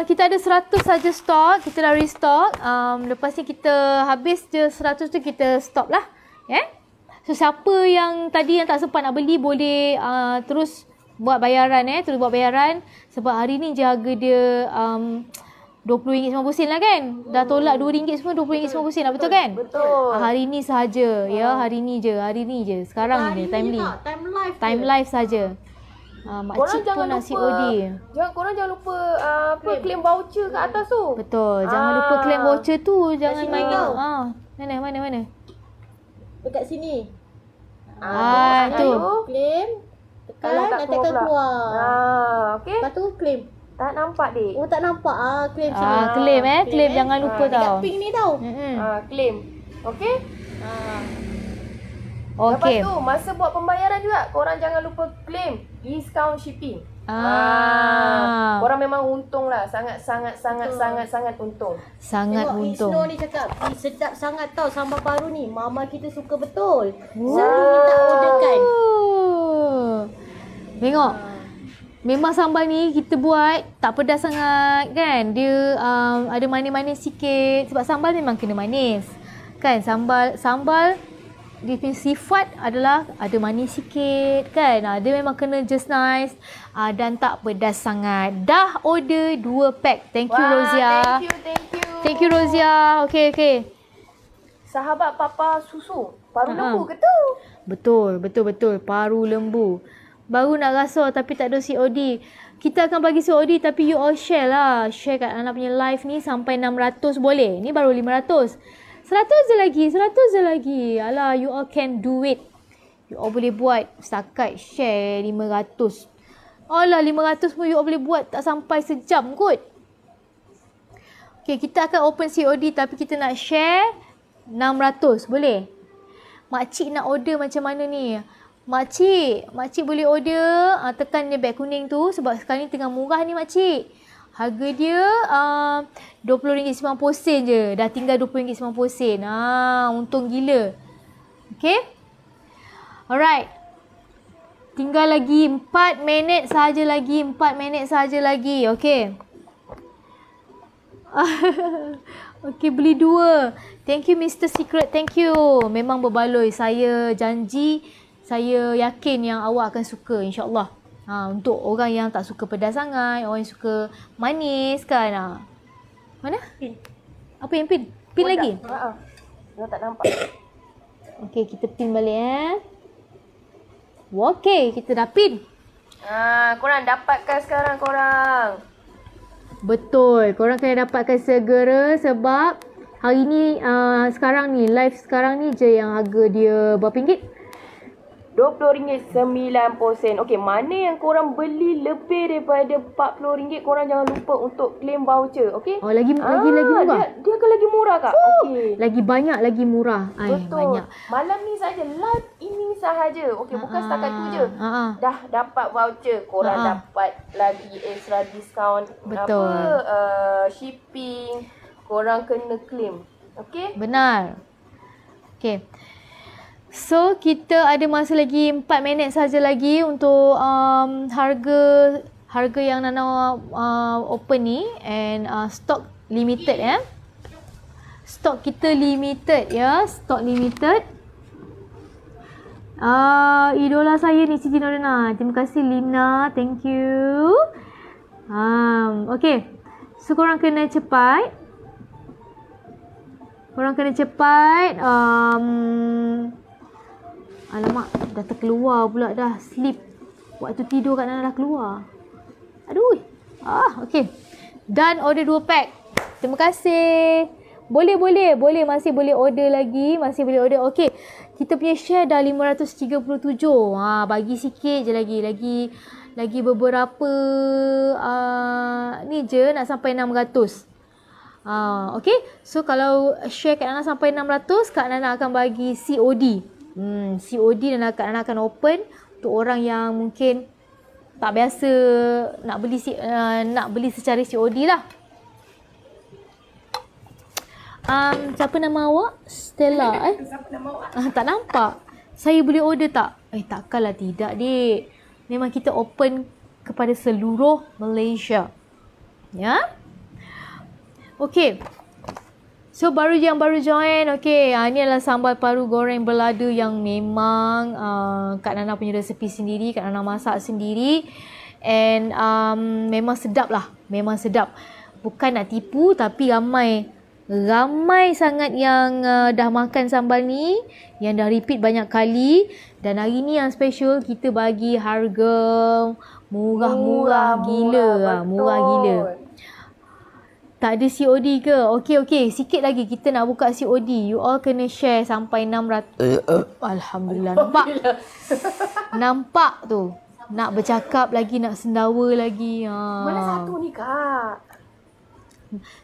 Uh, kita ada 100 saja stok, kita dah restock. Um, lepas ni kita habis je 100 tu kita stop lah. Yeah. So siapa yang tadi yang tak sempat nak beli boleh uh, terus buat bayaran eh, terus buat bayaran sebab hari ni je harga dia um, RM20.90 lah kan? Hmm. Dah tolak RM2 semua RM20.90 lah betul, betul kan? Betul. Hari ni sahaja. Uh. Ya, ah. hari ni je. Hari ni je. Sekarang ni. Timely. Tak, time live. Time live sahaja. Uh. Ha, korang jangan lupa COD. Jangan korang jangan lupa uh, apa claim voucher kat atas tu. Betul. Jangan ha. lupa ah. claim voucher tu jangan main. Ha. Mana mana mana? Dekat sini. Ah, ha, ha, tu. tu. Claim. Tekan Kalau nanti keluar. Ha, okey. Lepas tu claim. Tak nampak dik. Oh tak nampak ah ha, claim ha, sini. claim eh, claim, claim jangan lupa ha, tau. Dekat pink ni tau. Mm-hmm. Ha, claim. Okey? Ha. Okay. Lepas tu masa buat pembayaran juga korang jangan lupa claim discount shipping. Ah. ah. Korang memang untung lah. Sangat, sangat, sangat, Betul. sangat, sangat untung. Sangat Tengok, untung. Tengok ni cakap. sedap sangat tau sambal baru ni. Mama kita suka betul. Wow. Selalu kita ordekan. Tengok. Ah. Memang sambal ni kita buat tak pedas sangat kan. Dia um, ada manis-manis sikit. Sebab sambal memang kena manis. Kan sambal sambal dia punya sifat adalah ada manis sikit kan ha, dia memang kena just nice ha, dan tak pedas sangat dah order dua pack thank you Wah, Rozia thank you thank you thank you Rozia okay okay sahabat papa susu paru uh lembu ke tu betul betul betul paru lembu baru nak rasa tapi tak ada COD kita akan bagi COD tapi you all share lah share kat anak punya live ni sampai 600 boleh ni baru 500 Seratus je lagi. Seratus je lagi. Alah, you all can do it. You all boleh buat setakat share lima ratus. Alah, lima ratus pun you all boleh buat tak sampai sejam kot. Okay, kita akan open COD tapi kita nak share enam ratus Boleh? Makcik nak order macam mana ni? Makcik, makcik boleh order. Ah, tekan je beg kuning tu sebab sekarang ni tengah murah ni makcik. Harga dia uh, RM20.90 uh, je. Dah tinggal RM20.90. Ha, untung gila. Okay. Alright. Tinggal lagi 4 minit sahaja lagi. 4 minit sahaja lagi. Okay. okay, beli dua. Thank you Mr. Secret. Thank you. Memang berbaloi. Saya janji. Saya yakin yang awak akan suka. InsyaAllah ha, untuk orang yang tak suka pedas sangat, orang yang suka manis kan. Ha. Mana? Pin. Apa yang pin? Pin Pun lagi? Ha, ha. Dia tak nampak. Okey, kita pin balik eh. Okey, kita dah pin. Ha, korang dapatkan sekarang korang. Betul. Korang kena dapatkan segera sebab hari ni uh, sekarang ni live sekarang ni je yang harga dia berapa ringgit? RM20.90. Okay, mana yang korang beli lebih daripada RM40, korang jangan lupa untuk claim voucher, Okay? Oh, lagi ah, lagi lagi murah. Dia, dia akan lagi murah kak. Okey. Lagi banyak lagi murah. Ai, Betul. banyak. Malam ni saja live ini sahaja. Okey, bukan uh setakat tu je. Uh-huh. Dah dapat voucher, korang uh dapat lagi extra discount Betul. apa uh, shipping. Korang kena claim. Okay. Benar. Okay. So kita ada masa lagi 4 minit saja lagi untuk um, harga harga yang Nana uh, open ni and uh, stock limited ya. Eh. Stock kita limited ya, stock limited. Ah uh, idola saya ni Siti Nurana. Terima kasih Lina, thank you. Um, okay. So korang kena cepat. Korang kena cepat. Um, Alamak, dah terkeluar pula dah sleep. Waktu tidur kat Nana dah keluar. Aduh. Ah, okey. Dan order dua pack. Terima kasih. Boleh, boleh. Boleh, masih boleh order lagi. Masih boleh order. Okey. Kita punya share dah 537. Ha, bagi sikit je lagi. Lagi lagi beberapa uh, ni je nak sampai 600. Uh, okay. So kalau share kat Nana sampai 600, Kak Nana akan bagi COD hmm, COD dan akan akan open untuk orang yang mungkin tak biasa nak beli uh, nak beli secara COD lah. Um, siapa nama awak? Stella eh? Siapa nama awak? Ah, tak nampak. Saya boleh order tak? Eh takkanlah tidak dek. Memang kita open kepada seluruh Malaysia. Ya? Okay. So baru yang baru join, okay. Uh, ah, ini adalah sambal paru goreng belada yang memang uh, Kak Nana punya resepi sendiri, Kak Nana masak sendiri. And um, memang sedap lah, memang sedap. Bukan nak tipu tapi ramai Ramai sangat yang uh, dah makan sambal ni Yang dah repeat banyak kali Dan hari ni yang special Kita bagi harga murah-murah murah, gila murah, lah. murah gila tak ada COD ke? Okey okey, sikit lagi kita nak buka COD. You all kena share sampai 600. Uh, eh, eh. Alhamdulillah. Nampak. nampak tu. Nak bercakap lagi, nak sendawa lagi. Ha. Mana satu ni, Kak?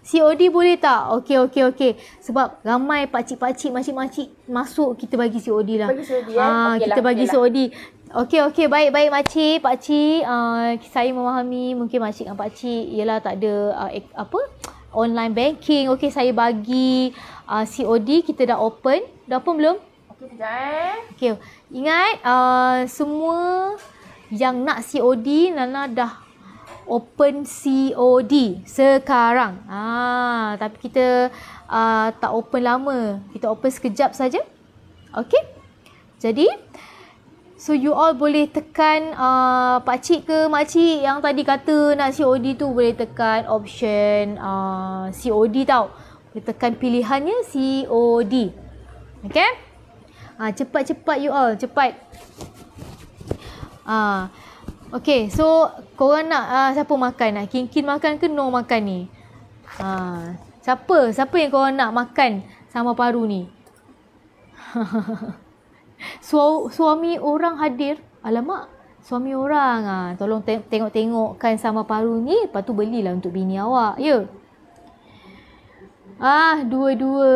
COD boleh tak? Okey okey okey. Sebab ramai pak cik-pak cik, makcik-makcik masuk kita bagi COD lah. Bagi COD ya. Eh? Ha, okay kita lah, bagi okay COD. Lah. Okey okey baik baik mak cik pak cik uh, saya memahami mungkin mak cik dan pak cik ialah tak ada uh, ek, apa online banking okey saya bagi uh, eh, COD kita dah open dah open belum okey sekejap okey ingat uh, semua yang nak COD Nana dah open COD sekarang ah tapi kita uh, tak open lama kita open sekejap saja okey jadi So you all boleh tekan uh, pakcik ke makcik yang tadi kata nak COD tu boleh tekan option uh, COD tau. Boleh tekan pilihannya COD. Okay. Uh, cepat-cepat you all. Cepat. Uh, okay. So korang nak uh, siapa makan? Nak kinkin makan ke no makan ni? Uh, siapa? Siapa yang korang nak makan sama paru ni? Hahaha. Su- suami orang hadir. Alamak, suami orang ah, tolong te- tengok-tengokkan sama paru ni, lepas tu belilah untuk bini awak, ya. Ah, dua-dua.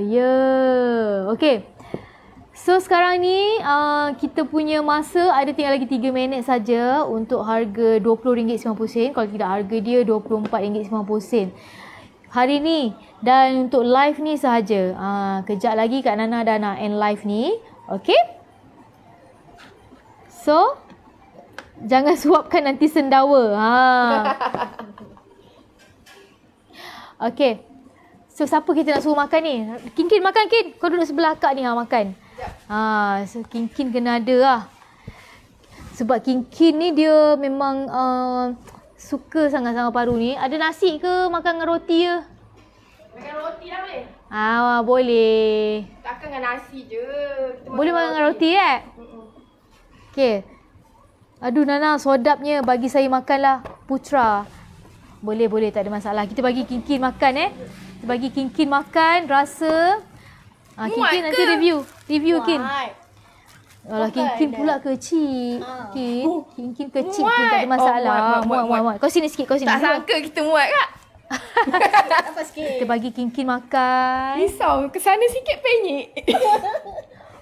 Ya. Yeah. Okey. So sekarang ni uh, kita punya masa ada tinggal lagi 3 minit saja untuk harga RM20.90 kalau tidak harga dia RM24.90. Hari ni dan untuk live ni sahaja. Uh, kejap lagi Kak Nana dah nak end live ni. Okay, So, jangan suapkan nanti sendawa. Ha. Okey. So, siapa kita nak suruh makan ni? Kinkin makan, Kin. Kau duduk sebelah akak ni ha, makan. Ha, so, Kinkin kena ada lah. Sebab Kinkin ni dia memang uh, suka sangat-sangat paru ni. Ada nasi ke makan dengan roti ke? Makan roti lah boleh. Ah, boleh. Takkan dengan nasi je. Kita boleh makan dengan roti, eh? Okey. Aduh, Nana, sodapnya. Bagi saya makanlah putra. Boleh, boleh. Tak ada masalah. Kita bagi kinkin makan, eh. Kita bagi kinkin makan. Rasa. Ah, kinkin nanti review. Review, Muat. Kin. Alah, Kin Kin pula kecil. Ah. Kin, oh. Kin kecil. Kin tak ada masalah. Oh, muat, muat, muat. muat, muat. muat, muat. Kau sini sikit, kau sini. Tak sangka kita muat, Kak. Apa sikit? Kita bagi kinkin makan. Risau ke sana sikit penyik.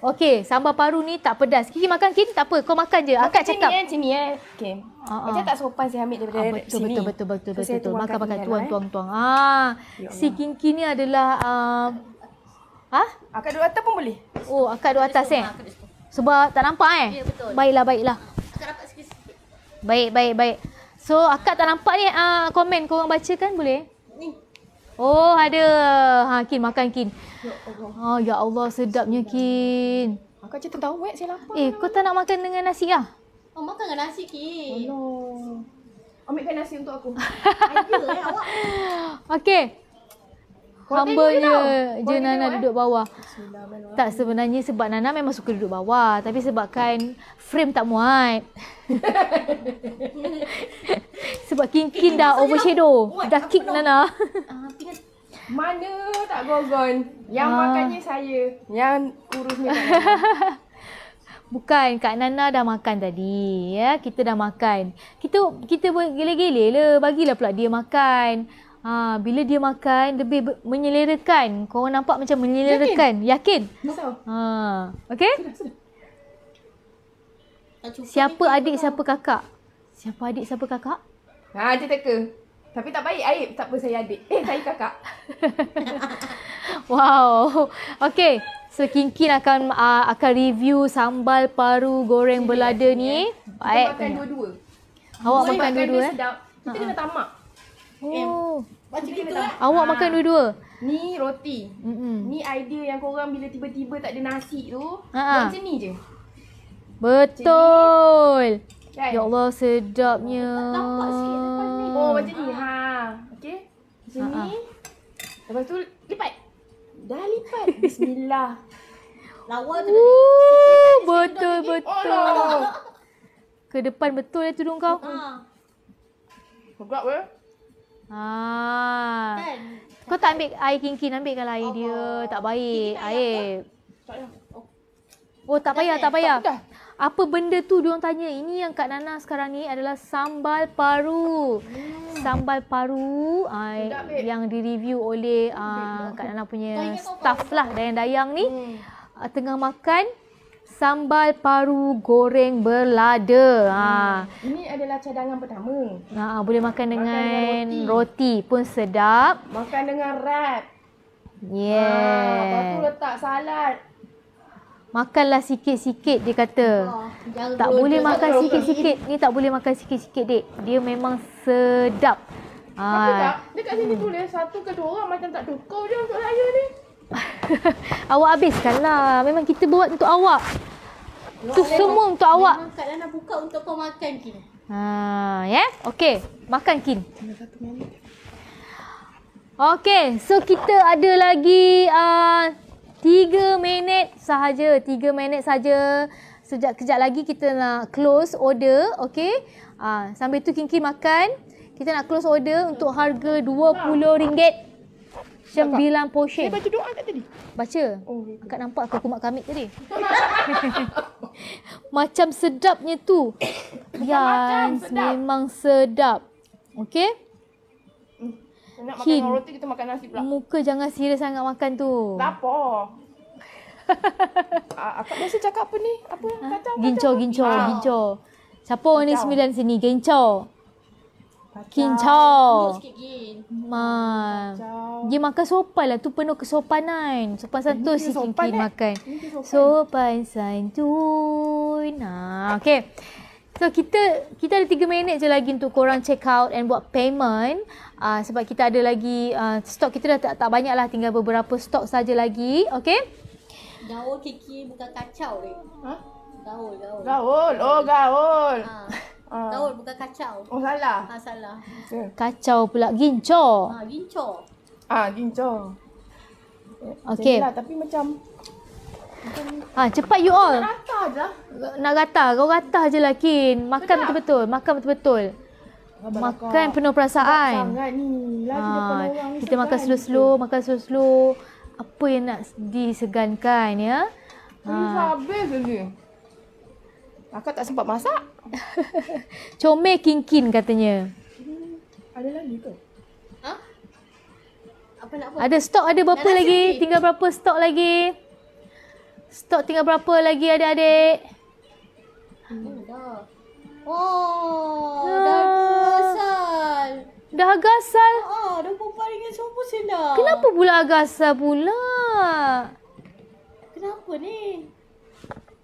Okey, sambal paru ni tak pedas. Kiki makan kini tak apa, kau makan je. Akak cakap. Macam ni eh, macam ni eh. Okey. Ah, macam ah. tak sopan si ambil daripada uh, betul, sini. Betul betul betul betul Makan makan tuang, lah, tuang tuang eh. tuang. Ah, ya si Kinki ni adalah uh, Ah, ha? akak duduk atas pun boleh. Oh, akak duduk atas eh. Sebab tak nampak eh. Ya, betul. Baiklah, baiklah. Akak dapat sikit-sikit. Baik, baik, baik. So akak tak nampak ni uh, komen korang baca kan boleh? Ni. Oh ada. Ha Kin makan Kin. Ya Allah. Oh, ya Allah sedapnya Sedap. Kin. Akak cakap tahu wek saya lapar. Eh kau tak nak makan dengan nasi ah? Oh makan dengan nasi Kin. Oh no. Ambilkan nasi untuk aku. Ideal eh awak. Okey. Hamba ya, je je Nana eh. duduk bawah. Tak sebenarnya sebab Nana memang suka duduk bawah tapi sebab sebabkan frame tak muat. sebab kinkin dah overshadow. Dah kick Nana. Mana tak gogon yang ah. makannya saya. Yang kurusnya Bukan Kak Nana dah makan tadi ya kita dah makan. Kita kita boleh gele-gele lah bagilah pula dia makan. Ha, bila dia makan lebih menyelerakan. Kau nampak macam menyelerakan. Yakin? Yakin? Ha. Okey? Siapa adik, siapa lah. kakak? Siapa adik, siapa kakak? Ha, dia teka. Tapi tak baik, aib. Tak apa, saya adik. Eh, saya kakak. wow. Okey. So, Kinkin akan uh, akan review sambal paru goreng belada ni. Eh. Baik. Kita makan dua-dua. Awak makan dua-dua, eh? Sedap. Kita ha, ha. kena tamak. Macam oh. gitu lah. Awak ha. makan ah. dua-dua? Ni roti. Mm-mm. Ni idea yang kau korang bila tiba-tiba tak ada nasi tu. Ha. Macam ni je. Betul. Ya Allah sedapnya. Oh, tak nampak sikit depan ni. Oh macam ni. Ha. Okay. Macam ha. ni. Lepas tu lipat. Dah lipat. Bismillah. Lawa tu Ooh, tadi. Betul, tadi. betul. ke depan betul lah tudung kau. Ha. Sedap eh. Ah. Kan? Kau tak ambil air kinkin, ambilkan air oh, dia. Oh. Tak baik. Air. Oh, oh tak payah, tak payah. Apa benda tu diorang tanya? Ini yang Kak Nana sekarang ni adalah sambal paru. Hmm. Sambal paru uh, yang di-review oleh uh, Kak Nana punya staff lah, Dayang-Dayang ni. Hmm. Uh, tengah makan, sambal paru goreng berlada. Hmm. Ha. Ini adalah cadangan pertama. Ha, ha. boleh makan dengan, makan dengan roti. roti pun sedap. Makan dengan wrap. Yeah. Ha, lepas tu letak salad. Makanlah sikit-sikit dia kata. Oh, tak boleh makan sikit-sikit. Ni tak boleh makan sikit-sikit dek. Dia memang sedap. Ha. Tapi tak, dekat sini hmm. satu ke dua orang macam tak cukup je untuk saya ni awak habiskan lah. Memang kita buat untuk awak. Itu semua untuk memang awak. Memang Kak Lana buka untuk kau makan, Kin. Ha, ya? Yeah? Okey. Makan, Kin. Okey. So, kita ada lagi uh, tiga minit sahaja. Tiga minit sahaja. Sejak kejap lagi kita nak close order. Okey. Uh, sambil tu, Kin, Kin makan. Kita nak close order untuk harga RM20. Sembilan potion. Saya baca doa kat tadi. Baca. Oh, Akak nampak aku kumat kamik tadi. macam sedapnya tu. ya, sedap. memang sedap. Okey. Hmm. Nak makan Hin. roti, kita makan nasi pula. Muka jangan serius sangat makan tu. Kenapa? Ah, Akak biasa cakap apa ni? Apa? Ha? Kacau, kacau. Gincor, gincor, ah. gincor. Siapa orang ni sembilan sini? Gincor. Kin chao. Mak. Dia makan sopan lah. Tu penuh kesopanan. Sopan santun si Kin Kin makan. Sopan. santun. Nah, okay. So kita kita ada tiga minit je lagi untuk korang check out and buat payment. Uh, sebab kita ada lagi uh, stok kita dah tak, tak banyak lah. Tinggal beberapa stok saja lagi. Okay. Gaul Kiki bukan kacau Eh. Ha? Gaul, gaul. Gaul. Oh, gaul. Ha. Ah. Gaul bukan kacau. Oh salah. Ha salah. Yeah. Kacau pula gincho. Ha gincho. Ah gincho. Ah, eh, Okey. Okay. Tapi macam Ha cepat you all. Rata ajalah. Nak rata, lah. kau rata je lah Kin. Makan betul betul. Makan betul betul. Makan penuh perasaan. Sangat ni. Lagi ha, orang kita makan slow-slow, makan slow-slow. Apa yang nak disegankan ya? Ha. Habis lagi. Akak tak sempat masak. Comel kinkin katanya. Hmm, ada lagi tu, Ha? Apa nak buat? Ada stok ada berapa Dalam lagi? Sini. Tinggal berapa stok lagi? Stok tinggal berapa lagi adik-adik? Oh, dah. Oh, dah ah. gasal. Dah gasal? Ha, ah, dah perempuan dengan semua sendak. Kenapa pula gasal pula? Kenapa ni?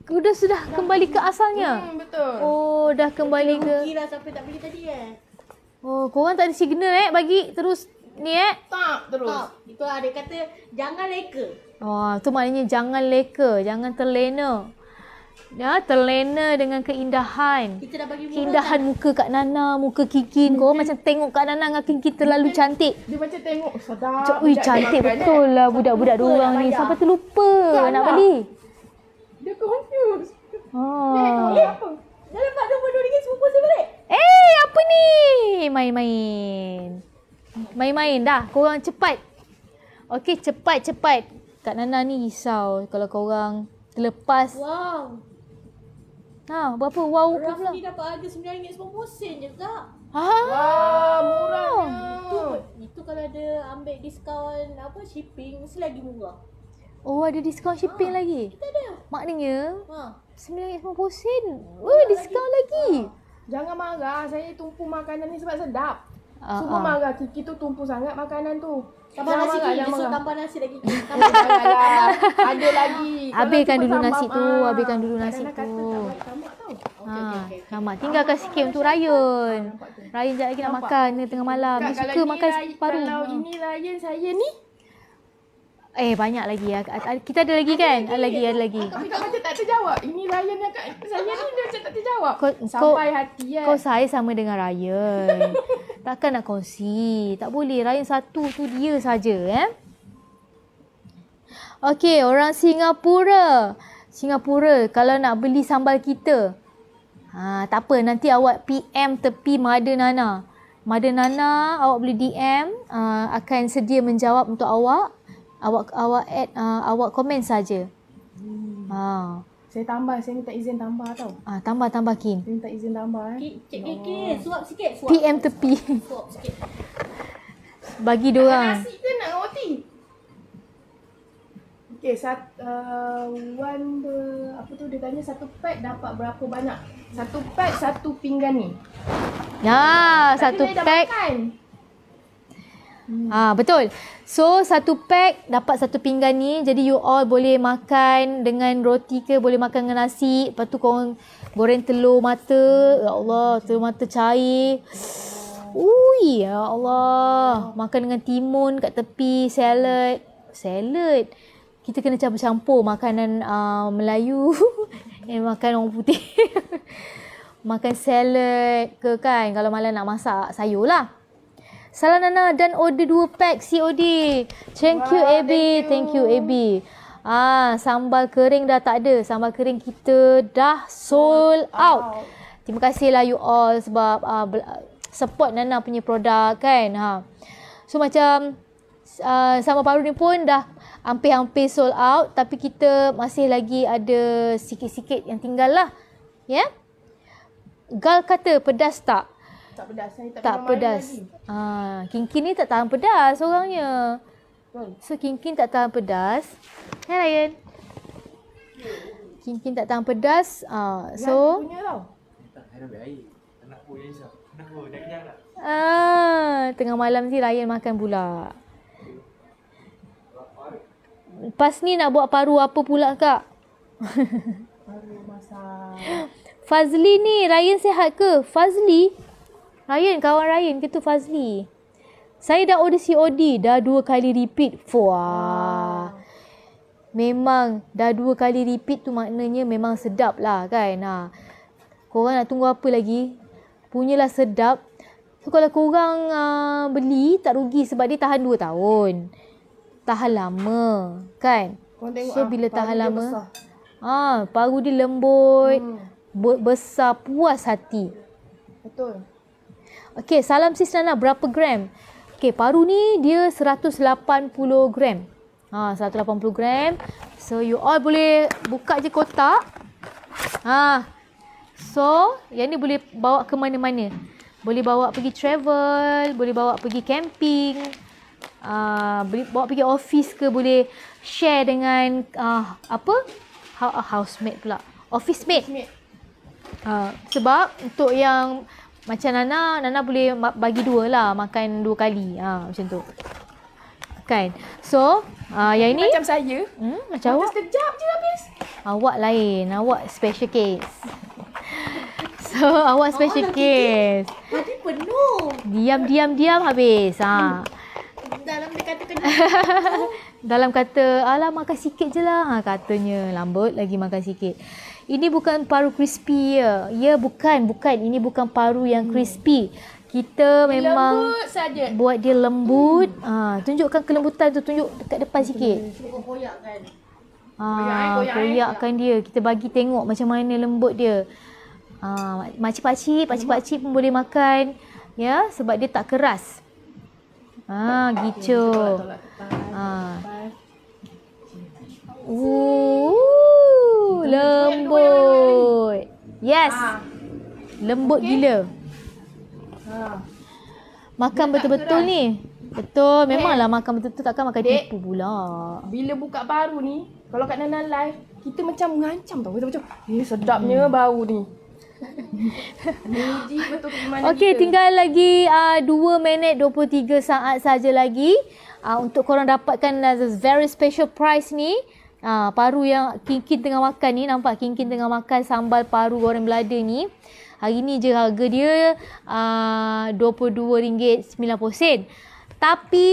sudah sudah kembali ke asalnya. Hmm, betul. Oh, dah kembali ke. Okay lah, sampai tak beli tadi eh. Oh, kau orang tak ada signal eh bagi terus ni eh. Tak terus. Tak. Itu ada kata jangan leka. Oh, tu maknanya jangan leka, jangan terlena. Ya, terlena dengan keindahan. Kita dah bagi murah, keindahan tak? Kan? muka Kak Nana, muka Kikin. Kau macam tengok Kak Nana dengan Kikin terlalu cantik. Dia macam tengok sedap. Ui, cantik betul eh. lah budak-budak dua lah orang ni. Sampai terlupa nak lah. beli. Dia confused. Oh. Eh, apa? Dalam 42 ringgit semua puasa balik. Eh, apa ni? Main-main. Main-main dah. kau Korang cepat. Okey, cepat, cepat. Kak Nana ni risau kalau kau korang terlepas. Wow. Ha, berapa? Wow, Raffi pula. Rafli dapat harga RM9.90 je tak? Ha? Wah, murahnya. Oh. Itu, itu kalau ada ambil diskaun apa shipping, mesti lagi murah. Oh ada diskaun shipping ha, lagi? Kita ada. Maknanya ha. RM9.90. Oh, oh diskaun lagi. lagi. Ah. Ha. Jangan marah. Saya tumpu makanan ni sebab sedap. Uh, Semua uh. marah. Kiki tu tumpu sangat makanan tu. Tambah jangan nasi lagi Jangan tambah nasi lagi. Ada lagi. Habiskan dulu nasi tu. Habiskan dulu nasi tu. Okay, ha, okay, okay. tinggalkan ah, sikit untuk Ryan. Ryan jap lagi nak makan ni tengah malam. Dia suka makan paru. Kalau ini Ryan saya ni, Eh banyak lagi ya. Kita ada lagi kan? Lagi. Ada lagi, ada lagi. Aku tak macam tak Ini Ryan yang kat saya ni dia macam tak terjawab. Kau, Sampai hati kan. Kau saya sama dengan Ryan. Takkan nak kongsi. Tak boleh. Ryan satu tu dia saja eh. Okey, orang Singapura. Singapura kalau nak beli sambal kita. Ha, tak apa nanti awak PM tepi Mother Nana. Mother Nana awak boleh DM uh, ah, akan sedia menjawab untuk awak awak awak add uh, awak komen saja. Hmm. Ha. Saya tambah, saya minta izin tambah tau. Ah, tambah tambah kin. Saya minta izin tambah eh. Cek KK, ya eh, suap sikit, suap. PM tepi. Suap sikit. Bagi dua orang. Nasi ke nak roti? Okey, sat uh, one the, apa tu dia tanya satu pack dapat berapa banyak? Satu pack satu pinggan ni. Ya, Tapi satu pack. Dah makan. Hmm. Ha, betul. So satu pack dapat satu pinggan ni. Jadi you all boleh makan dengan roti ke. Boleh makan dengan nasi. Lepas tu korang goreng telur mata. Ya Allah. Telur mata cair. Ui ya Allah. Makan dengan timun kat tepi. Salad. Salad. Kita kena campur-campur makanan uh, Melayu. Dan eh, makan orang putih. makan salad ke kan. Kalau malam nak masak sayur lah. Salam Nana dan order 2 pack COD. Thank you AB, thank you AB. Ah, sambal kering dah tak ada. Sambal kering kita dah sold hmm, out. Terima kasihlah you all sebab uh, support Nana punya produk kan. Ha. So macam uh, ah, sambal paru ni pun dah hampir-hampir sold out tapi kita masih lagi ada sikit-sikit yang tinggal lah. Ya. Yeah? Gal kata pedas tak? tak pedas. Saya tak, tak pedas. Ah, ha, Kinkin ni tak tahan pedas orangnya. Hmm. So Kinkin tak tahan pedas. Hai Ryan. Yeah. Kinkin tak tahan pedas. Ah, uh, so punya tau. Ah, tengah malam ni Ryan makan pula. Pas ni nak buat paru apa pula kak? Paru masak. Fazli ni Ryan sihat ke? Fazli Ryan, kawan Ryan ke tu Fazli. Saya dah order COD, dah dua kali repeat. Wah. Memang dah dua kali repeat tu maknanya memang sedap lah kan. Ha. Korang nak tunggu apa lagi? Punyalah sedap. So, kalau korang uh, beli, tak rugi sebab dia tahan dua tahun. Tahan lama, kan? So, ah, bila tahan paru lama, dia besar. Ha, paru dia lembut, hmm. besar, puas hati. Betul. Okey, salam sis Nana berapa gram? Okey, paru ni dia 180 gram. Ha, 180 gram. So you all boleh buka je kotak. Ha. So, yang ni boleh bawa ke mana-mana. Boleh bawa pergi travel, boleh bawa pergi camping. Ah, boleh bawa pergi office ke boleh share dengan uh, apa? Ha, housemate pula. Office mate. Uh, sebab untuk yang macam Nana, Nana boleh bagi dua lah makan dua kali. Ha, macam tu. Kan? So, uh, yang ini. Macam saya. Hmm, macam awak. sekejap je habis. Awak lain. Awak special case. So, awak special awak case. Tadi penuh. Diam, diam, diam habis. Ha. Dalam dia kata kenyang. Dalam kata, alam, makan sikit je lah. Ha, katanya lambut lagi makan sikit. Ini bukan paru crispy ya. Ya bukan, bukan. Ini bukan paru yang hmm. crispy. Kita memang Buat dia lembut. Hmm. Ha, tunjukkan kelembutan tu tunjuk dekat depan sikit. Cuba koyakkan. Ha, koyak, eh, koyak, eh. koyakkan dia. Kita bagi tengok macam mana lembut dia. Ha, ah, macam pacik, pacik pacik pun boleh makan. Ya, sebab dia tak keras. Ha, gitu. Ha. Ooh lembut. Yes. Ha. Lembut okay. gila. Ha. Makan betul-betul ni. Betul. Memanglah makan betul-betul takkan makan Dek. tipu pula. Bila buka baru ni, kalau kat Nana live, kita macam mengancam tau. Kita macam, ni eh, hmm. sedapnya hmm. bau ni. Okey, tinggal lagi uh, ah, 2 minit 23 saat saja lagi uh, untuk korang dapatkan uh, very special price ni. Ha, paru yang kinkin tengah makan ni nampak kinkin tengah makan sambal paru goreng belada ni. Hari ni je harga dia RM22.90. Ha, uh, Tapi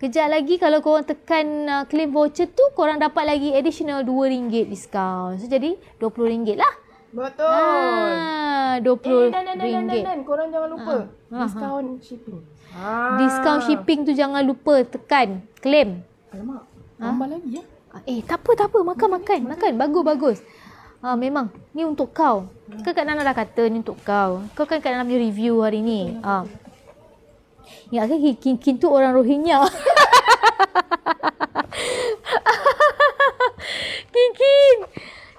kejap lagi kalau korang tekan uh, claim voucher tu korang dapat lagi additional RM2 discount. So jadi RM20 lah. Betul. Ha, RM20. Eh, dan, dan, dan, korang jangan ha. lupa ha. discount ha. shipping. Ha. Discount ah. shipping tu jangan lupa tekan claim. Alamak, tambah lagi ya. Eh tak apa tak apa makan makan makan, makan. bagus bagus. Ah memang ni untuk kau. Kan Kak Nana dah kata ni untuk kau. Kau kan kat dalamnya review hari ni. Ah. Ya kan kin kin orang Rohingya. kin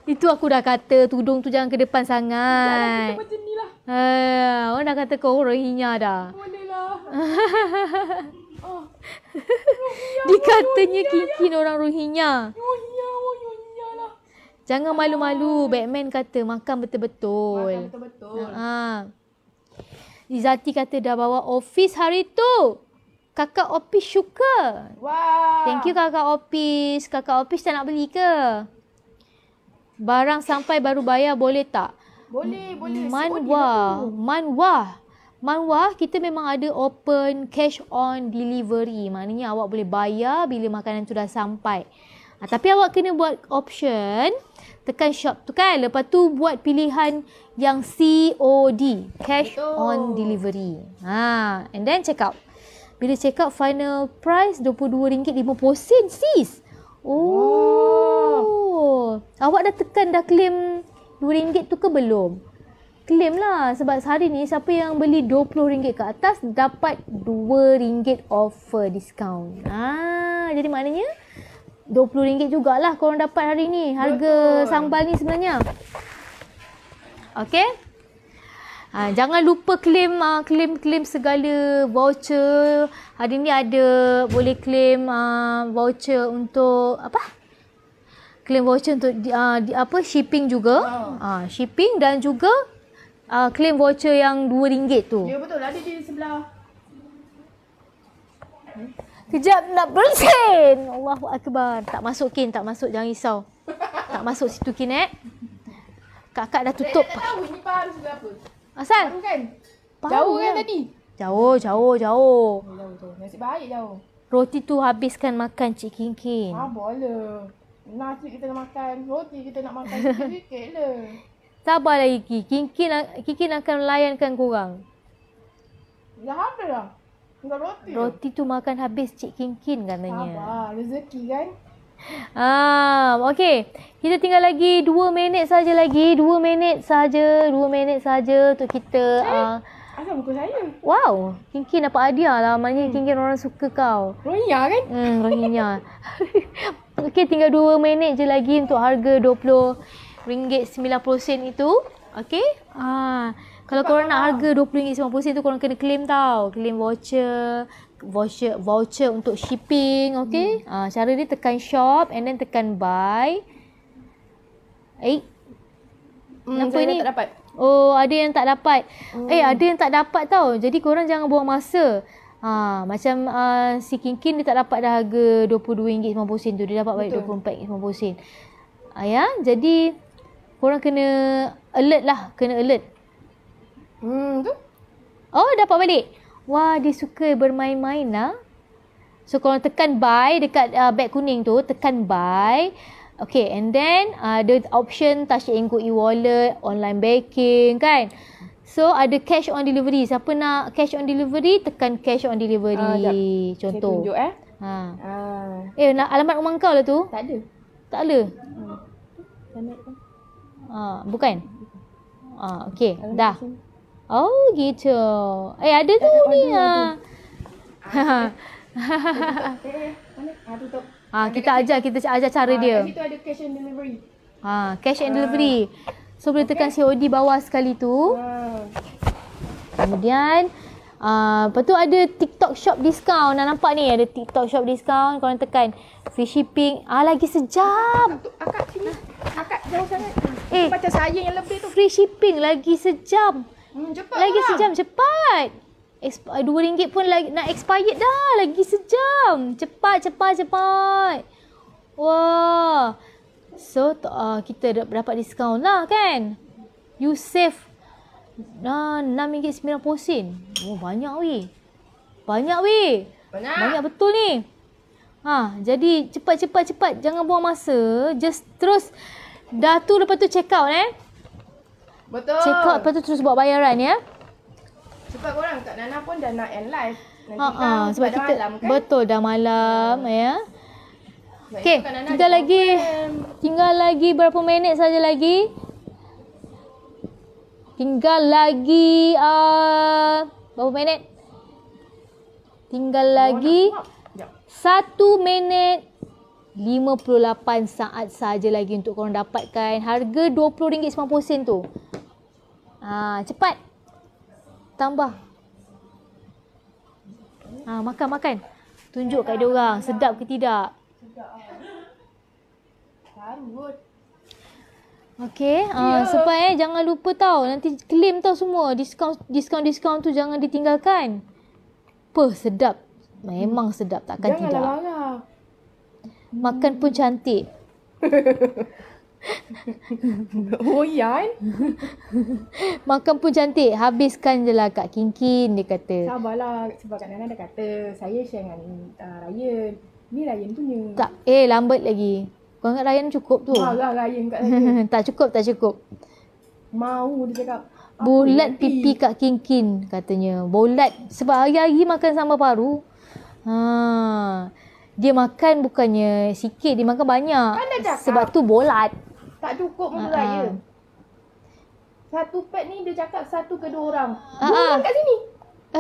Itu aku dah kata tudung tu jangan ke depan sangat. Jangan macam nilah. Ha, ah, orang dah kata kau Rohingya dah. Boleh lah. Dikatanya kikin ya. orang Rohingya. Lah. Jangan malu-malu. Batman kata makan betul-betul. Makan betul-betul. Ha. Izati kata dah bawa office hari tu. Kakak office suka. Thank you kakak office. Kakak office tak nak beli ke? Barang sampai baru bayar boleh tak? Boleh, boleh. Manwa, manwa. Man Manwa kita memang ada open cash on delivery. Maknanya awak boleh bayar bila makanan tu dah sampai. Ha, tapi awak kena buat option, tekan shop tu kan. Lepas tu buat pilihan yang COD, cash oh. on delivery. Ha, and then check out. Bila check out final price RM22.50 sis. Oh. oh. Awak dah tekan dah claim RM2 tu ke belum? claim lah sebab hari ni siapa yang beli RM20 ke atas dapat RM2 offer discount. Ah, jadi maknanya RM20 jugalah korang dapat hari ni harga Betul. sambal ni sebenarnya. Okay. Ha, jangan lupa claim uh, claim claim segala voucher. Hari ni ada boleh claim uh, voucher untuk apa? Claim voucher untuk uh, di, apa shipping juga. Oh. Uh, shipping dan juga uh, claim voucher yang RM2 tu. Ya betul, ada di sebelah. Kejap nak bersin. Allahu akbar. Tak masuk kin, tak masuk jangan risau. Tak masuk situ kin eh. Kakak dah tutup. Eh, tak tahu ini pa harus berapa. Asal? Paru kan? jauh kan, kan tadi? Jauh, jauh, jauh. Oh, jauh tu. Nasib baik jauh. Roti tu habiskan makan Cik Kin Kin. Ah, boleh. Nasi kita nak makan, roti kita nak makan sikit-sikit lah. Sabar lagi Kiki. Kikin, Kikin akan layankan korang. Dah apa dah? Tinggal roti. Roti tu makan habis Cik Kinkin katanya. Sabar. Rezeki kan? Ah, okey. Kita tinggal lagi dua minit saja lagi. dua minit saja, dua minit saja untuk kita eh, ah. Asal buku saya. Wow, Kinkin dapat hadiah lah. Maknanya hmm. Kinkin orang suka kau. Rohingya kan? Hmm, Rohingya. okey, tinggal dua minit je lagi untuk harga dua puluh. RM90 itu. Okay. Ah, ha, kalau korang nak harga RM20.90 tu korang kena claim tau. Claim voucher. Voucher voucher untuk shipping. Okay. Hmm. Ah, cara dia tekan shop and then tekan buy. Eh. Hmm, Kenapa ni? Tak dapat. Oh ada yang tak dapat. Hmm. Eh ada yang tak dapat tau. Jadi korang jangan buang masa. Ha, macam uh, si Kinkin dia tak dapat dah harga RM22.90 tu. Dia dapat balik RM24.90. Ha, ah, ya? Jadi korang kena alert lah. Kena alert. Hmm, tu? Oh, dapat balik. Wah, dia suka bermain-main lah. So, korang tekan buy dekat uh, beg kuning tu. Tekan buy. Okay, and then uh, ada uh, option touch and go e-wallet, online banking kan. So, ada cash on delivery. Siapa nak cash on delivery, tekan cash on delivery. Uh, Contoh. Saya tunjuk eh. Ha. Ah. Eh, nak alamat rumah kau lah tu? Tak ada. Tak ada? Hmm. Tak ada. Ah, uh, bukan. Ah, uh, okey. Dah. Oh, gitu. Eh, ada tu ni ah. Ha, kita ajar kita ajar cara dia. Ah, situ ada cash and delivery. Ha, cash and ah. delivery. So boleh tekan COD bawah sekali tu. Kemudian Uh, lepas tu ada TikTok shop discount. Nak nampak ni ada TikTok shop discount. Korang tekan free shipping. Ah lagi sejam. Akak, tu, sini. Akak jauh sangat. Eh, macam saya yang lebih tu. Free shipping lagi sejam. Hmm, cepat lagi lah. sejam cepat. Exp- ah, RM2 pun lagi, nak expired dah. Lagi sejam. Cepat, cepat, cepat. Wah. So, uh, kita dapat discount lah kan? You save RM6.90. Nah, oh, banyak weh. Banyak weh. Banyak. Banyak betul ni. Ha, jadi cepat cepat cepat jangan buang masa, just terus dah tu lepas tu check out eh. Betul. Check out lepas tu terus buat bayaran ya. Cepat korang kat Nana pun dah nak end live. Nanti ha, ha, sebab kita malam, kan? betul dah malam ya. Okey, tinggal lagi tinggal lagi berapa minit saja lagi. Tinggal lagi uh, berapa minit? Tinggal lagi oh, satu minit 58 saat saja lagi untuk korang dapatkan harga RM20.90 tu. Ha, cepat. Tambah. Ha, makan, makan. Tunjuk kat dia orang. Sedap ke tidak? Sedap. Sarut. Okay. Yeah. Uh, eh, jangan lupa tau. Nanti claim tau semua. Diskaun, diskaun, diskaun tu jangan ditinggalkan. Pe sedap. Memang hmm. sedap. Takkan jangan tidak. Janganlah Makan pun cantik. Oh Hoyan Makan pun cantik Habiskan je lah Kak Kinkin Dia kata Sabarlah Sebab Kak Nana dah kata Saya share dengan uh, Ryan Ni Ryan punya Tak Eh lambat lagi kau ingat Ryan cukup tu? Marah Ryan lah, kat tak cukup, tak cukup. Mau dia cakap. Bulat pipi. pipi kat kinkin katanya. Bulat. Sebab hari-hari makan sambal paru. Ha. Dia makan bukannya sikit. Dia makan banyak. Kan Sebab tu bolat. Tak cukup menurut ha Satu pet ni dia cakap satu ke dua orang. Dua orang kat sini.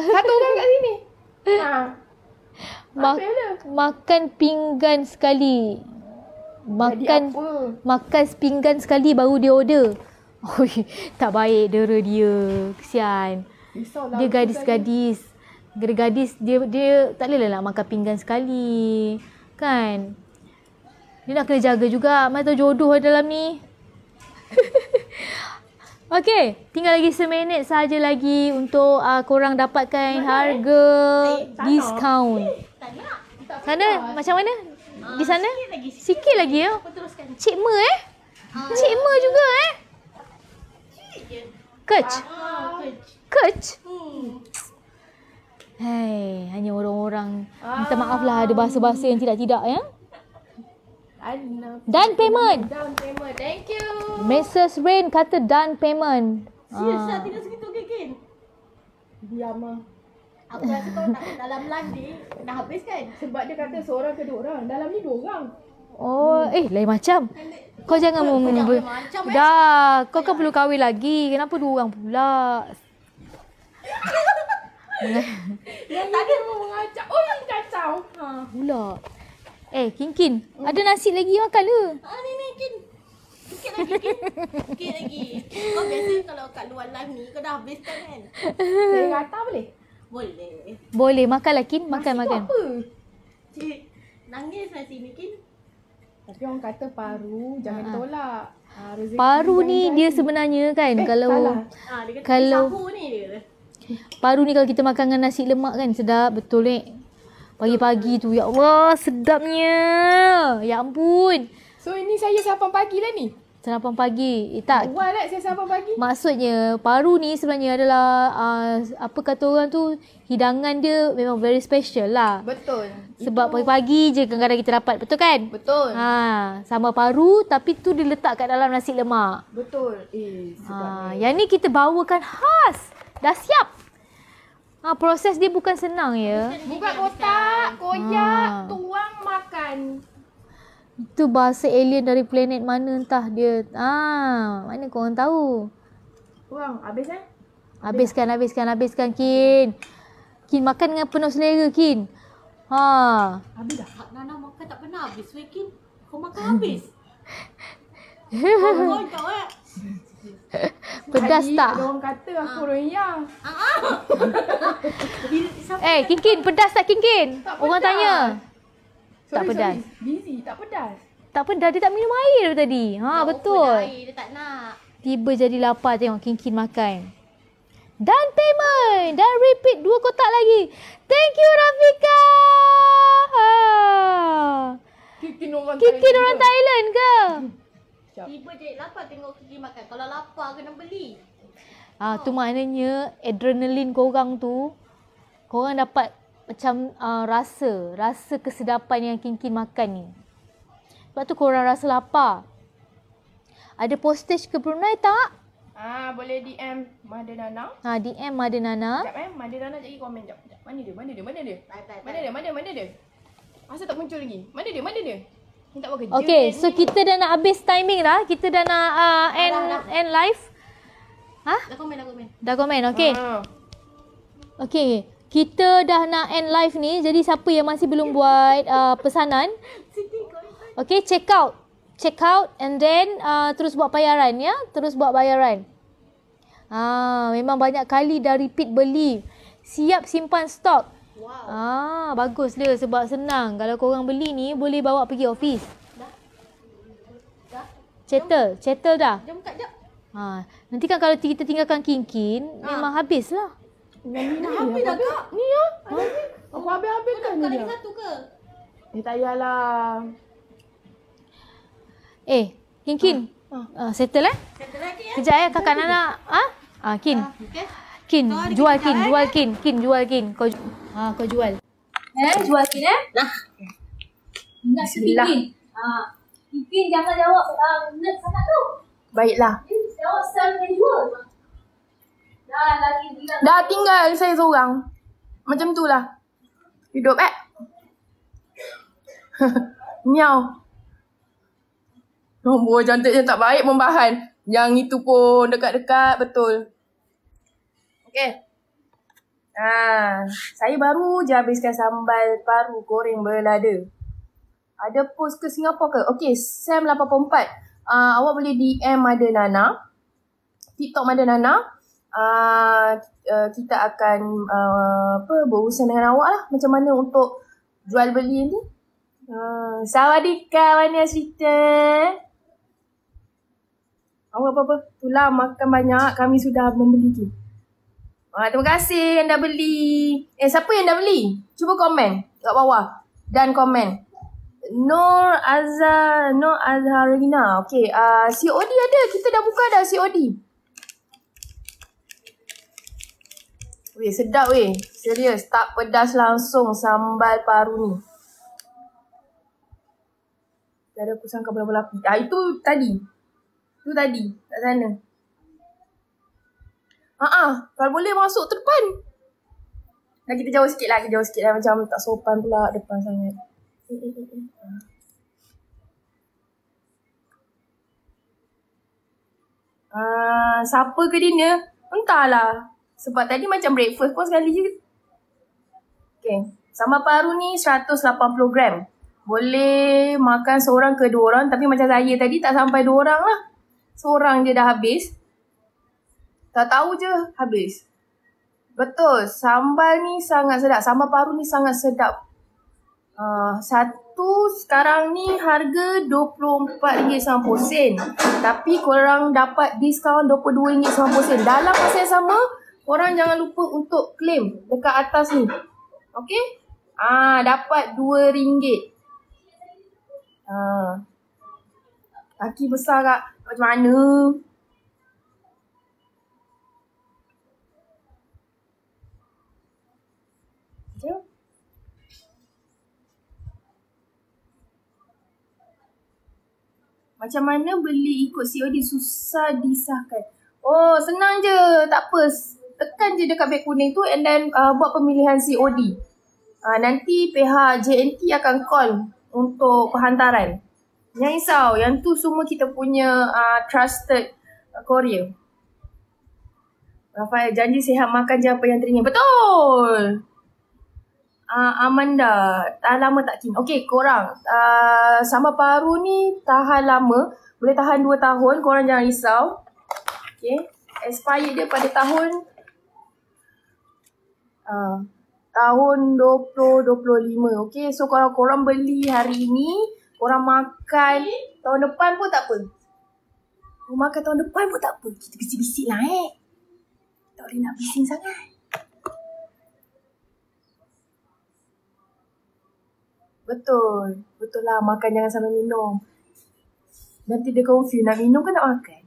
Satu orang kat sini. Ha. Ma- makan pinggan sekali makan makan sepinggan sekali baru dia order. Oi, tak baik dera dia. Kesian. Lah, dia gadis-gadis. Gadis-gadis dia dia tak lelah nak makan pinggan sekali. Kan? Dia nak kena jaga juga. Mana tahu jodoh dalam ni. Okey, tinggal lagi seminit saja lagi untuk uh, korang dapatkan mana? harga eh, tak diskaun. Eh, tak nak. Tak sana, macam mana? Ah, Di sana? Sikit lagi. Sikit, lagi, ya. Teruskan. Cik Ma eh? Uh, cik Ma juga eh? Cik je. Kech. Uh, Kech. Hei, hanya orang-orang uh. minta maaf lah ada bahasa-bahasa yang tidak-tidak ya. Dan payment. Dan payment. Thank you. Mrs. Rain kata dan payment. Siapa uh. tinggal segitu ke Ken? Diam lah. Aku rasa kalau tak dalam landi Dah habis kan Sebab dia kata seorang ke dua orang Dalam ni dua orang Oh hmm. eh lain macam Kau jangan mau mem- eh. Dah Kau kan perlu kahwin lagi Kenapa dua orang pula Yang tadi mau mengacau Oh yang kacau ha. Pula Eh Kinkin oh. Ada nasi lagi makan le Ha ah, ni ni Kin lagi, Kin. Sikit lagi. Kau biasa kalau kat luar live ni, kau dah habiskan kan? Saya rata boleh? Boleh. Boleh. Makanlah, Kin. Makan, makan. Nasi apa? Cik, nangis lah sini, Kin. Tapi orang kata paru, jangan ha. tolak. Ha, paru ni dia sebenarnya kan eh, kalau salah. Ha, dia kata kalau sahur ni dia. Paru ni kalau kita makan dengan nasi lemak kan sedap betul ni. Eh? Pagi-pagi tu ya Allah sedapnya. Ya ampun. So ini saya sarapan pagi lah ni. Sarapan pagi. Eh, tak. Awal lah saya sarapan pagi. Maksudnya paru ni sebenarnya adalah uh, apa kata orang tu hidangan dia memang very special lah. Betul. Sebab Itu... pagi-pagi je kadang-kadang kita dapat. Betul kan? Betul. Ha, sama paru tapi tu diletak kat dalam nasi lemak. Betul. Eh, ah, sebab ha, ni. yang ni kita bawakan khas. Dah siap. Ha, proses dia bukan senang ya. Buka kotak, koyak, ha. tuang, makan itu bahasa alien dari planet mana entah dia. Ah, mana kau orang tahu? Kurang habis eh? Habis. Habiskan, habiskan, habiskan Kin. Kin makan dengan penuh selera Kin. Ha. Habis dah. Nana makan tak pernah habis we Kin. Kau makan habis. Kau tak eh. Pedas tak? Ada orang kata aku uh. royang. Ya. Ah. Uh-huh. eh, Kinkin, pedas tak Kinkin? Orang pedas. tanya sorry, tak pedas. Sorry. Busy, tak pedas. Tak pedas, dia tak minum air tu tadi. Ha, tak betul. Tak air, dia tak nak. Tiba jadi lapar tengok Kinkin makan. Dan payment. Dan repeat dua kotak lagi. Thank you Rafika. Ha. Kikin orang, Kikin Thailand, orang Thailand ke? Tiba jadi lapar tengok Kikin makan. Kalau lapar kena beli. Ah, ha, oh. tu maknanya adrenalin korang tu. Korang dapat macam uh, rasa, rasa kesedapan yang Kinkin makan ni. Sebab tu korang rasa lapar. Ada postage ke Brunei tak? Ah ha, boleh DM Mada Nana. Ah ha, DM Mada Nana. Jap eh, Mada Nana jadi komen jap. Mana dia? Mana dia? Mana dia? Mana dia? Mana dia? Mana dia? Asal tak muncul lagi. Mana dia? Mana dia? Kita buat kerja. Okay, so ni. kita dah nak habis timing dah. Kita dah nak uh, ah, end, dah, dah. end live. Ha? Dah komen, dah komen. Dah komen, okay. Ha. Okay kita dah nak end live ni jadi siapa yang masih belum buat uh, pesanan okay check out check out and then uh, terus buat bayaran ya terus buat bayaran ah memang banyak kali dah repeat beli siap simpan stok ah bagus dia sebab senang kalau korang beli ni boleh bawa pergi office Chattel. Chattel dah. Jom kat jap. Ha. Nanti kan kalau kita tinggalkan kinkin, ha. memang habislah. Yang ni Habis dah kak Ni ya Habis Aku habis-habis kan ni dia satu ke Eh tak payahlah Eh Kin Kin ha. ha. Ah, settle eh Settle lagi ya Kejap ya kakak Nana Ha Ha Kin ah, Okay. Kin, jual kin, jual eh? kin, jual kin, kin, jual kin. Kau, ha, kau jual. Eh, jual kin eh? Nah. Ingat sepikin. Ha. Ikin jangan jawab uh, benda sangat tu. Baiklah. Ini jawab sel dua. Dah tinggal saya seorang. Macam tu lah. Hidup eh. Miau. Nombor oh, cantik yang tak baik membahan. Yang itu pun dekat-dekat betul. Okay. Ha, saya baru je habiskan sambal paru goreng belada. Ada post ke Singapura ke? Okay, Sam84. Uh, awak boleh DM ada Nana. TikTok ada Nana uh, kita akan uh, apa berurusan dengan awak lah macam mana untuk jual beli ni. Uh, ah, Sawadika Wania cerita. Awak apa-apa? Itulah makan banyak kami sudah membeli tu. Uh, terima kasih yang dah beli. Eh siapa yang dah beli? Cuba komen kat bawah dan komen. Nur Azhar, Nur Azharina. Okay, uh, COD ada. Kita dah buka dah COD. Weh, sedap weh. Serius, tak pedas langsung sambal paru ni. Tak ada aku sangka belah api. Ah, itu tadi. Itu tadi, tak sana. Haa, ah, ah, kalau boleh masuk tu depan. Dah kita jauh sikit lah, kita jauh sikit lah. Macam tak sopan pula depan sangat. Ah, siapa ke dinner? Entahlah. Sebab tadi macam breakfast pun sekali je. Okay. Sama paru ni 180 gram. Boleh makan seorang ke dua orang. Tapi macam saya tadi tak sampai dua orang lah. Seorang je dah habis. Tak tahu je habis. Betul. Sambal ni sangat sedap. Sambal paru ni sangat sedap. Uh, satu sekarang ni harga RM24.90. Tapi korang dapat diskaun RM22.90. Dalam masa yang sama, korang jangan lupa untuk claim dekat atas ni. Okey? Ah dapat RM2. Ah. Kaki besar kak. Macam mana? Macam mana beli ikut COD susah disahkan? Oh, senang je. Tak apa tekan je dekat beg kuning tu and then uh, buat pemilihan COD. Uh, nanti pihak JNT akan call untuk penghantaran. Jangan risau, yang tu semua kita punya uh, trusted uh, courier. Rafael, janji sihat makan je apa yang teringin. Betul! Uh, Amanda, tahan lama tak kini. Okay, korang. Uh, sambal paru ni tahan lama. Boleh tahan dua tahun, korang jangan risau. Okay. Expired dia pada tahun 2022. Ah, tahun 2025. Okay, so kalau korang beli hari ni, korang makan tahun depan pun tak apa. Kau makan tahun depan pun tak apa. Kita bisik-bisik lah eh. Tak boleh nak bising sangat. Betul. Betul lah. Makan jangan sama minum. Nanti dia confuse. Nak minum ke nak makan?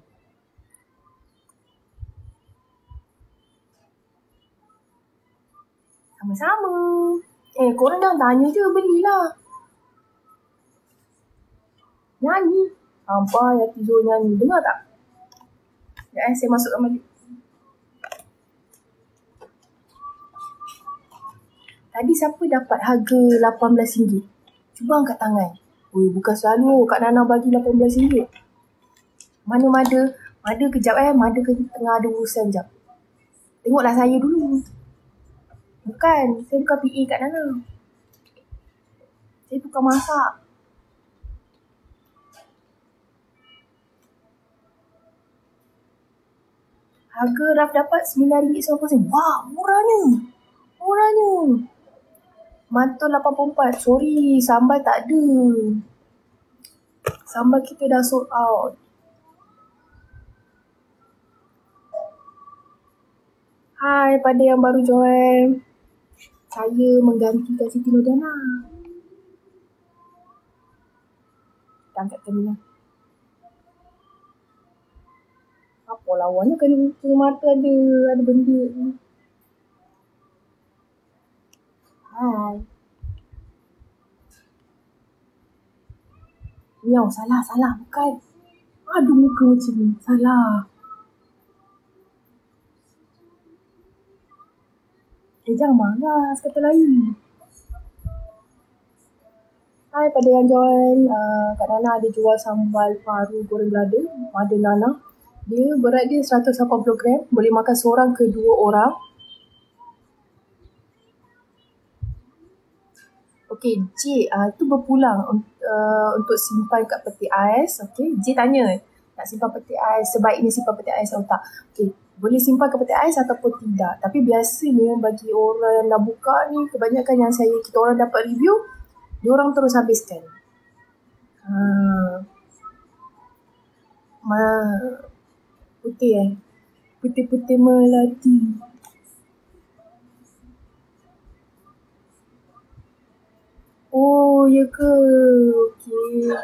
Sama-sama. Eh, korang jangan tanya je, belilah. Nyanyi. Apa yang tidur nyanyi, dengar tak? Ya, eh, saya masukkan balik. Tadi siapa dapat harga RM18? Cuba angkat tangan. Ui, bukan selalu Kak Nana bagi RM18. Mana mother? Mother kejap eh, mother ke tengah ada urusan jap. Tengoklah saya dulu. Bukan, saya bukan PE kat sana. Saya bukan masak. Harga Raf dapat RM9.90. Wah, murahnya. Murahnya. Mantul 84. Sorry, sambal tak ada. Sambal kita dah sold out. Hai pada yang baru join saya menggantikan Siti Nodana. Kita angkat kena. Apa lawannya kena kena mata ada, ada benda ni. Hai. Miau, salah, salah. Bukan. Aduh, muka macam ni. Salah. Eh jangan marah kata lain. Hai pada yang join uh, Kak Nana ada jual sambal paru goreng lada Mada Nana Dia berat dia 180 gram Boleh makan seorang ke dua orang Okay J uh, tu berpulang uh, Untuk simpan kat peti ais Okay J tanya Nak simpan peti ais Sebaiknya simpan peti ais atau tak Okay boleh simpan kepada peti ais ataupun tidak. Tapi biasanya bagi orang yang dah buka ni, kebanyakan yang saya kita orang dapat review, dia orang terus habiskan. Ha. Ma. Putih eh. Putih-putih melati. Oh, ya ke? Okey.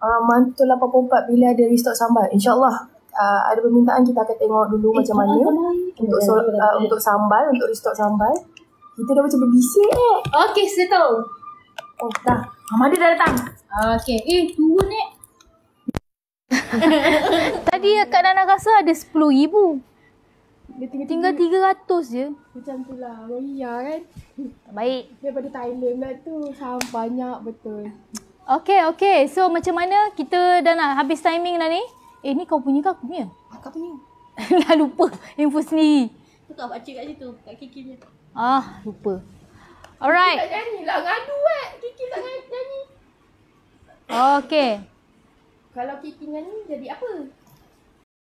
Ah, mantul 84 bila ada restock sambal. InsyaAllah uh, ada permintaan kita akan tengok dulu eh, macam mana untuk ya, so, uh, ah, untuk sambal, untuk restock sambal. Kita dah macam berbisik eh. Okay, saya tahu. Oh, dah. Mama dah datang. Okay. Eh, tunggu ni. Tadi Kak Nana rasa ada RM10,000. Dia tinggal, tinggal 300 je. Macam tu lah. Oh iya kan. Tak baik. Daripada Thailand lah tu. Sampah banyak betul. Okay, okay. So macam mana kita dah nak habis timing dah ni? Eh, ni kau punya ke aku punya? Ah, kau punya. dah lupa info sendiri. Aku tak baca kat situ, kat Kiki punya. Ah, lupa. Alright. Kiki tak nyanyi lah, ngadu eh. Kiki tak nyanyi. Okay. Kalau Kiki nyanyi, jadi apa?